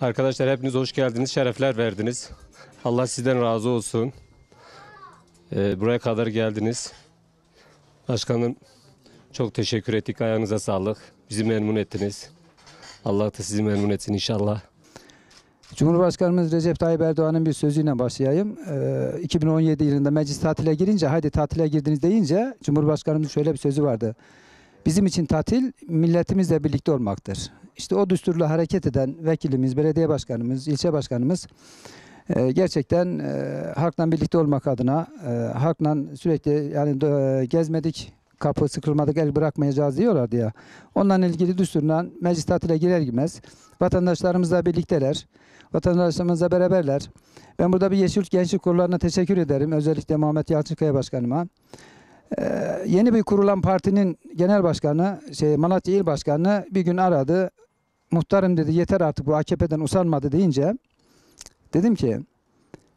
Arkadaşlar hepiniz hoş geldiniz, şerefler verdiniz. Allah sizden razı olsun. Ee, buraya kadar geldiniz. Başkanım çok teşekkür ettik. Ayağınıza sağlık. Bizi memnun ettiniz. Allah da sizi memnun etsin inşallah. Cumhurbaşkanımız Recep Tayyip Erdoğan'ın bir sözüyle başlayayım. Ee, 2017 yılında meclis tatile girince, haydi tatile girdiniz deyince Cumhurbaşkanımız şöyle bir sözü vardı. Bizim için tatil milletimizle birlikte olmaktır. İşte o düsturla hareket eden vekilimiz, belediye başkanımız, ilçe başkanımız e, gerçekten e, halkla birlikte olmak adına e, halkla sürekli yani e, gezmedik, kapı sıkılmadık el bırakmayacağız diyorlar diye. Ondan ilgili düsturla meclis tatile girer girmez vatandaşlarımızla birlikteler. Vatandaşlarımızla beraberler. Ben burada bir Yeşil Gençlik Kurullarına teşekkür ederim. Özellikle Muhammed Yalçınkaya Başkanıma. Ee, yeni bir kurulan partinin genel başkanı, şey, Malatya İl Başkanı bir gün aradı. Muhtarım dedi yeter artık bu AKP'den usanmadı deyince dedim ki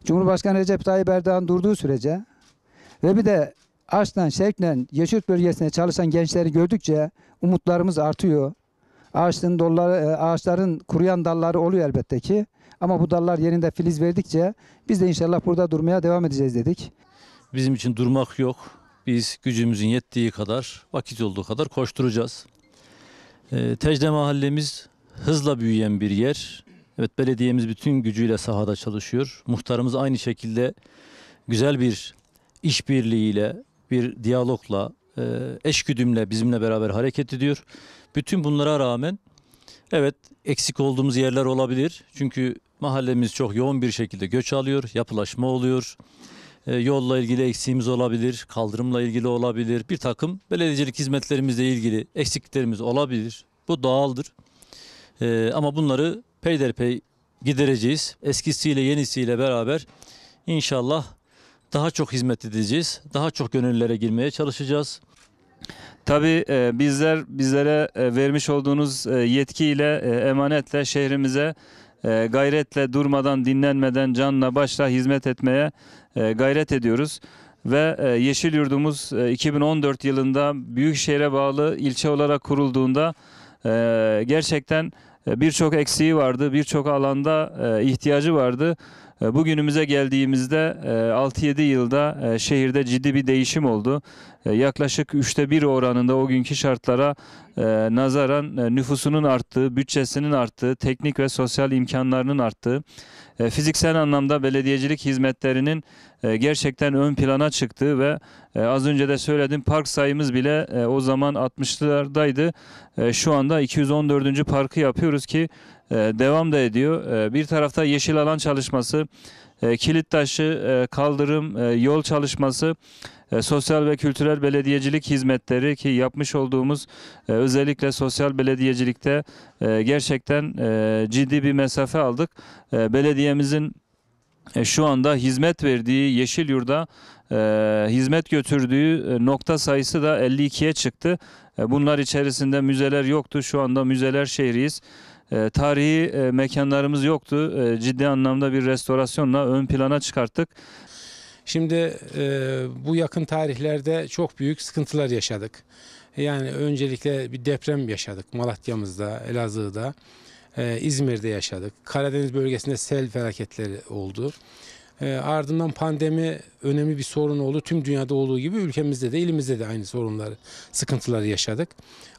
Cumhurbaşkanı Recep Tayyip Erdoğan durduğu sürece ve bir de Arslan, Şevk'le Yeşil bölgesine çalışan gençleri gördükçe umutlarımız artıyor. Ağaçların, dolları, e, ağaçların kuruyan dalları oluyor elbette ki. Ama bu dallar yerinde filiz verdikçe biz de inşallah burada durmaya devam edeceğiz dedik. Bizim için durmak yok. Biz gücümüzün yettiği kadar, vakit olduğu kadar koşturacağız. E, ee, Tecde mahallemiz hızla büyüyen bir yer. Evet belediyemiz bütün gücüyle sahada çalışıyor. Muhtarımız aynı şekilde güzel bir işbirliğiyle, bir diyalogla, e, eşgüdümle bizimle beraber hareket ediyor. Bütün bunlara rağmen evet eksik olduğumuz yerler olabilir. Çünkü mahallemiz çok yoğun bir şekilde göç alıyor, yapılaşma oluyor. E, yolla ilgili eksiğimiz olabilir, kaldırımla ilgili olabilir, bir takım belediyecilik hizmetlerimizle ilgili eksikliklerimiz olabilir. Bu doğaldır. E, ama bunları peyderpey gidereceğiz. Eskisiyle yenisiyle beraber inşallah daha çok hizmet edeceğiz. Daha çok gönüllere girmeye çalışacağız. Tabii e, bizler bizlere vermiş olduğunuz yetkiyle, emanetle şehrimize ee, gayretle durmadan dinlenmeden canla başla hizmet etmeye e, gayret ediyoruz. Ve e, Yeşil Yurdumuz 2014 e, yılında Büyükşehir'e bağlı ilçe olarak kurulduğunda gerçekten birçok eksiği vardı, birçok alanda ihtiyacı vardı. E, bugünümüze geldiğimizde 6-7 e, yılda e, şehirde ciddi bir değişim oldu. Yaklaşık üçte bir oranında o günkü şartlara nazaran nüfusunun arttığı, bütçesinin arttığı, teknik ve sosyal imkanlarının arttığı, fiziksel anlamda belediyecilik hizmetlerinin gerçekten ön plana çıktığı ve az önce de söyledim park sayımız bile o zaman 60'lardaydı. Şu anda 214. parkı yapıyoruz ki ee, devam da ediyor. Ee, bir tarafta yeşil alan çalışması, e, kilit taşı, e, kaldırım, e, yol çalışması, sosyal ve kültürel belediyecilik hizmetleri ki yapmış olduğumuz özellikle sosyal belediyecilikte gerçekten ciddi bir mesafe aldık. Belediyemizin şu anda hizmet verdiği Yeşil Yurda e, hizmet götürdüğü nokta sayısı da 52'ye çıktı. Bunlar içerisinde müzeler yoktu. Şu anda müzeler şehriyiz. E, tarihi e, mekanlarımız yoktu. E, ciddi anlamda bir restorasyonla ön plana çıkarttık. Şimdi e, bu yakın tarihlerde çok büyük sıkıntılar yaşadık. Yani öncelikle bir deprem yaşadık Malatya'mızda, Elazığ'da, İzmir'de yaşadık. Karadeniz bölgesinde sel felaketleri oldu. ardından pandemi önemli bir sorun oldu. Tüm dünyada olduğu gibi ülkemizde de, ilimizde de aynı sorunları, sıkıntıları yaşadık.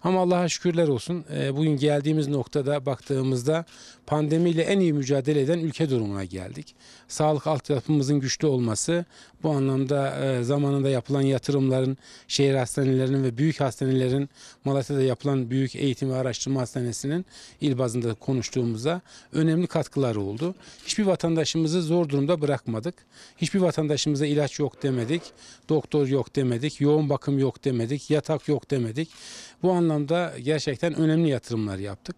Ama Allah'a şükürler olsun e, bugün geldiğimiz noktada baktığımızda pandemiyle en iyi mücadele eden ülke durumuna geldik. Sağlık altyapımızın güçlü olması bu anlamda e, zamanında yapılan yatırımların şehir hastanelerinin ve büyük hastanelerin Malatya'da yapılan büyük eğitim ve araştırma hastanesinin il bazında konuştuğumuzda önemli katkılar oldu. Hiçbir vatandaşımızı zor durumda bırakmadık. Hiçbir vatandaşımıza ilaç yok demedik. Doktor yok demedik. Yoğun bakım yok demedik. Yatak yok demedik. Bu anlamda anlamda gerçekten önemli yatırımlar yaptık.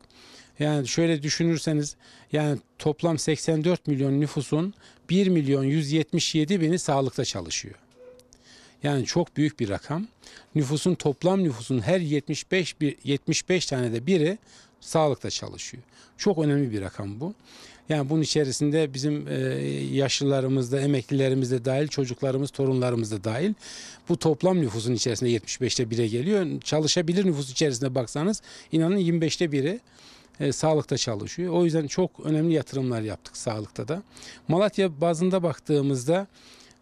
Yani şöyle düşünürseniz yani toplam 84 milyon nüfusun 1 milyon 177 bini sağlıkta çalışıyor. Yani çok büyük bir rakam. Nüfusun toplam nüfusun her 75 75 tane de biri sağlıkta çalışıyor. Çok önemli bir rakam bu. Yani bunun içerisinde bizim e, yaşlılarımız da, emeklilerimiz de dahil, çocuklarımız, torunlarımız da dahil. Bu toplam nüfusun içerisinde 75'te 1'e geliyor. Çalışabilir nüfus içerisinde baksanız inanın 25'te 1'i e, sağlıkta çalışıyor. O yüzden çok önemli yatırımlar yaptık sağlıkta da. Malatya bazında baktığımızda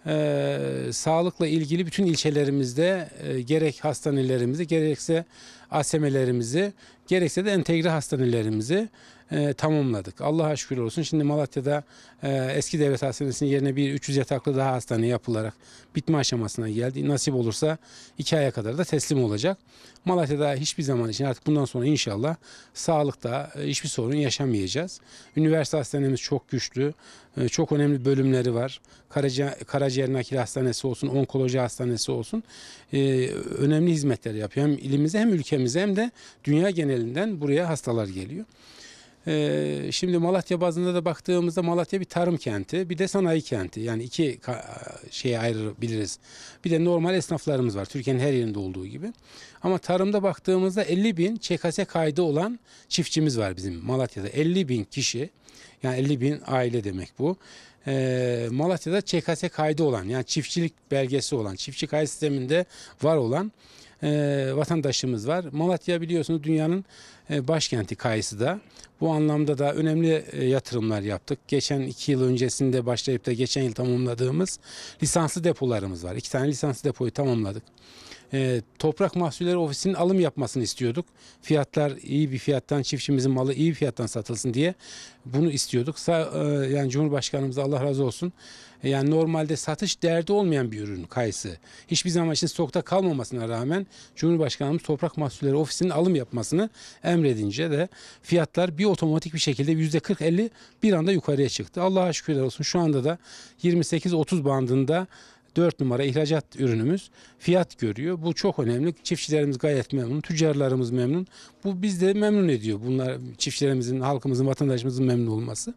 e, sağlıkla ilgili bütün ilçelerimizde e, gerek hastanelerimizi gerekse ASM'lerimizi gerekse de entegre hastanelerimizi e, tamamladık. Allah'a şükür olsun. Şimdi Malatya'da e, eski devlet hastanesinin yerine bir 300 yataklı daha hastane yapılarak bitme aşamasına geldi. Nasip olursa 2 aya kadar da teslim olacak. Malatya'da hiçbir zaman için artık bundan sonra inşallah sağlıkta e, hiçbir sorun yaşamayacağız. Üniversite hastanemiz çok güçlü. E, çok önemli bölümleri var. Karaca, Karaciğer Nakil Hastanesi olsun, Onkoloji Hastanesi olsun. E, önemli hizmetler yapıyor. Hem ilimize hem ülkemize hem de dünya genelinden buraya hastalar geliyor. Ee, şimdi Malatya bazında da baktığımızda Malatya bir tarım kenti, bir de sanayi kenti. Yani iki şeyi ayırabiliriz. Bir de normal esnaflarımız var Türkiye'nin her yerinde olduğu gibi. Ama tarımda baktığımızda 50 bin ÇKS kaydı olan çiftçimiz var bizim Malatya'da. 50 bin kişi yani 50 bin aile demek bu. Ee, Malatya'da ÇKS kaydı olan yani çiftçilik belgesi olan, çiftçi kayıt sisteminde var olan e, vatandaşımız var. Malatya biliyorsunuz dünyanın e, başkenti Kayısı'da. Bu anlamda da önemli e, yatırımlar yaptık. Geçen iki yıl öncesinde başlayıp da geçen yıl tamamladığımız lisanslı depolarımız var. İki tane lisanslı depoyu tamamladık. E, toprak Mahsulleri Ofisi'nin alım yapmasını istiyorduk. Fiyatlar iyi bir fiyattan, çiftçimizin malı iyi bir fiyattan satılsın diye bunu istiyorduk. Sa, e, yani Cumhurbaşkanımız Allah razı olsun e, yani normalde satış değerde olmayan bir ürün kayısı. Hiçbir zaman için stokta kalmamasına rağmen Cumhurbaşkanımız Toprak Mahsulleri Ofisi'nin alım yapmasını emredince de fiyatlar bir otomatik bir şekilde %40-50 bir anda yukarıya çıktı. Allah'a şükürler olsun şu anda da 28-30 bandında 4 numara ihracat ürünümüz fiyat görüyor. Bu çok önemli. Çiftçilerimiz gayet memnun, tüccarlarımız memnun. Bu biz de memnun ediyor. Bunlar çiftçilerimizin, halkımızın, vatandaşımızın memnun olması.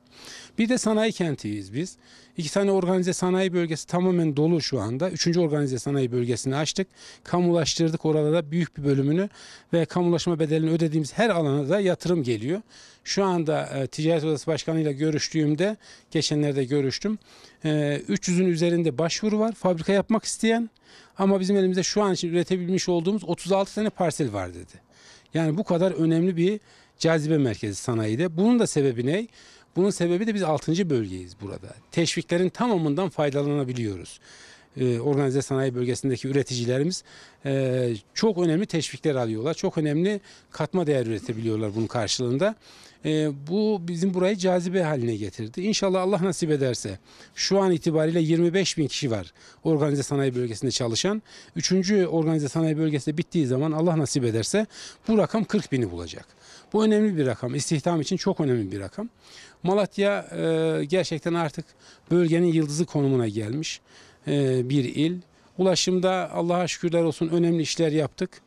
Bir de sanayi kentiyiz biz. İki tane organize sanayi bölgesi tamamen dolu şu anda. Üçüncü organize sanayi bölgesini açtık. Kamulaştırdık orada da büyük bir bölümünü ve kamulaşma bedelini ödediğimiz her alana da yatırım geliyor. Şu anda e, Ticaret Odası Başkanı'yla görüştüğümde, geçenlerde görüştüm. E, 300'ün üzerinde başvuru var. Fabrika yapmak isteyen ama bizim elimizde şu an için üretebilmiş olduğumuz 36 tane parsel var dedi. Yani bu kadar önemli bir cazibe merkezi sanayide. Bunun da sebebi ne? Bunun sebebi de biz 6. bölgeyiz burada. Teşviklerin tamamından faydalanabiliyoruz. E, organize sanayi bölgesindeki üreticilerimiz e, çok önemli teşvikler alıyorlar. Çok önemli katma değer üretebiliyorlar bunun karşılığında. E, bu bizim burayı cazibe haline getirdi. İnşallah Allah nasip ederse şu an itibariyle 25 bin kişi var organize sanayi bölgesinde çalışan. Üçüncü organize sanayi bölgesi bittiği zaman Allah nasip ederse bu rakam 40 bini bulacak. Bu önemli bir rakam. İstihdam için çok önemli bir rakam. Malatya gerçekten artık bölgenin yıldızı konumuna gelmiş. E, bir il. Ulaşımda Allah'a şükürler olsun önemli işler yaptık.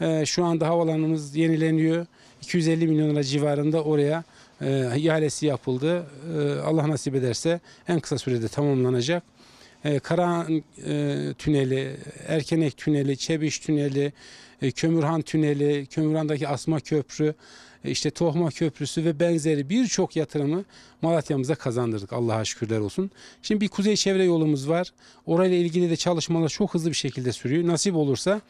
E, şu anda havalanımız yenileniyor. 250 milyon lira civarında oraya e, ihalesi yapıldı. Allah nasip ederse en kısa sürede tamamlanacak. Karahan Tüneli, Erkenek Tüneli, Çebiş Tüneli, e, Kömürhan Tüneli, Kömürhan'daki Asma Köprü, e, işte Tohma Köprüsü ve benzeri birçok yatırımı Malatya'mıza kazandırdık. Allah'a şükürler olsun. Şimdi bir kuzey çevre yolumuz var. Orayla ilgili de çalışmalar çok hızlı bir şekilde sürüyor. Nasip olursa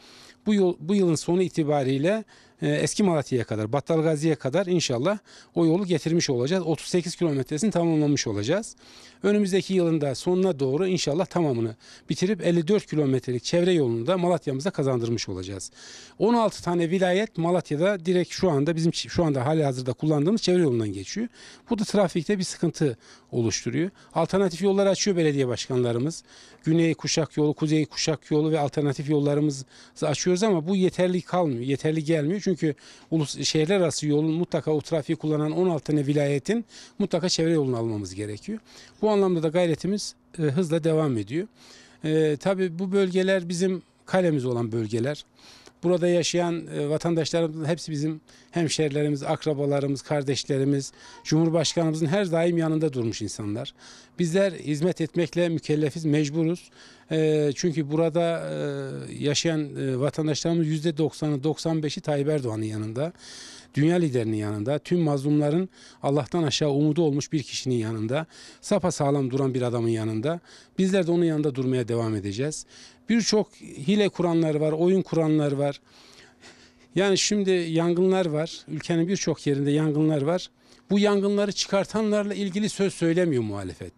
bu, yol, bu yılın sonu itibariyle e, eski Malatya'ya kadar, Battalgaziye kadar inşallah o yolu getirmiş olacağız. 38 kilometresini tamamlamış olacağız. Önümüzdeki yılın da sonuna doğru inşallah tamamını bitirip 54 kilometrelik çevre yolunu da Malatya'mıza kazandırmış olacağız. 16 tane vilayet Malatya'da direkt şu anda bizim şu anda hali hazırda kullandığımız çevre yolundan geçiyor. Bu da trafikte bir sıkıntı oluşturuyor. Alternatif yollar açıyor belediye başkanlarımız. Güney kuşak yolu, kuzey kuşak yolu ve alternatif yollarımızı açıyoruz ama bu yeterli kalmıyor, yeterli gelmiyor. Çünkü ulus, şehirler arası yolun mutlaka o trafiği kullanan 16 tane vilayetin mutlaka çevre yolunu almamız gerekiyor. Bu anlamda da gayretimiz e, hızla devam ediyor. E, tabii bu bölgeler bizim kalemiz olan bölgeler. Burada yaşayan e, vatandaşlarımızın hepsi bizim hemşerilerimiz, akrabalarımız, kardeşlerimiz, Cumhurbaşkanımızın her daim yanında durmuş insanlar. Bizler hizmet etmekle mükellefiz, mecburuz. E, çünkü burada e, yaşayan e, vatandaşlarımız yüzde %90'ı, 95'i Tayyip Erdoğan'ın yanında. Dünya liderinin yanında, tüm mazlumların Allah'tan aşağı umudu olmuş bir kişinin yanında, sapa sağlam duran bir adamın yanında. Bizler de onun yanında durmaya devam edeceğiz. Birçok hile kuranlar var, oyun kuranlar var. Yani şimdi yangınlar var. Ülkenin birçok yerinde yangınlar var. Bu yangınları çıkartanlarla ilgili söz söylemiyor muhalefet.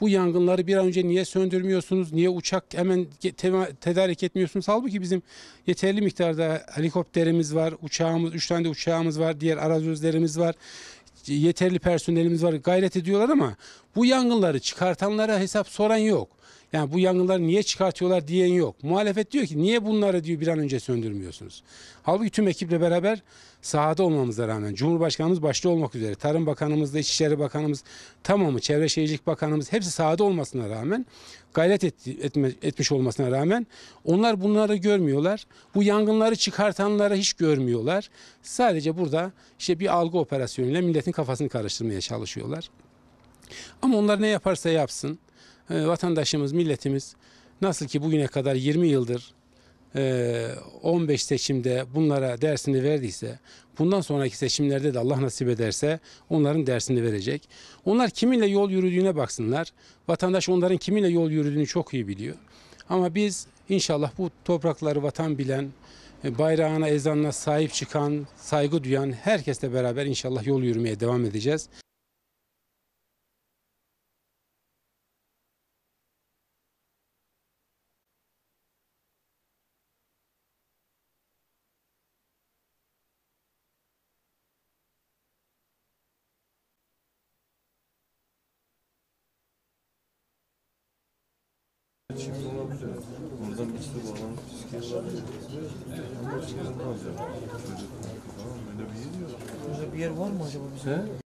Bu yangınları bir an önce niye söndürmüyorsunuz? Niye uçak hemen tedarik etmiyorsunuz? Halbuki bizim yeterli miktarda helikopterimiz var, uçağımız, üç tane de uçağımız var, diğer arazözlerimiz var yeterli personelimiz var gayret ediyorlar ama bu yangınları çıkartanlara hesap soran yok. Yani bu yangınları niye çıkartıyorlar diyen yok. Muhalefet diyor ki niye bunları diyor bir an önce söndürmüyorsunuz. Halbuki tüm ekiple beraber sahada olmamıza rağmen Cumhurbaşkanımız başta olmak üzere Tarım Bakanımız da İçişleri Bakanımız tamamı Çevre Şehircilik Bakanımız hepsi sahada olmasına rağmen gayret et, etme, etmiş olmasına rağmen onlar bunları görmüyorlar. Bu yangınları çıkartanları hiç görmüyorlar. Sadece burada işte bir algı operasyonuyla milletin kafasını karıştırmaya çalışıyorlar. Ama onlar ne yaparsa yapsın ee, vatandaşımız, milletimiz nasıl ki bugüne kadar 20 yıldır 15 e, seçimde bunlara dersini verdiyse, bundan sonraki seçimlerde de Allah nasip ederse onların dersini verecek. Onlar kiminle yol yürüdüğüne baksınlar. Vatandaş onların kiminle yol yürüdüğünü çok iyi biliyor. Ama biz inşallah bu toprakları vatan bilen, e, bayrağına, ezanına sahip çıkan, saygı duyan herkesle beraber inşallah yol yürümeye devam edeceğiz. Çift olabilir. üzere. Oradan bir sürü bağlanıp psikiyalar Ama psikiyalar ne olacak? Çocuk. Tamam, öyle bir yer şey yok. Burada bir yer var mı acaba bizim? He?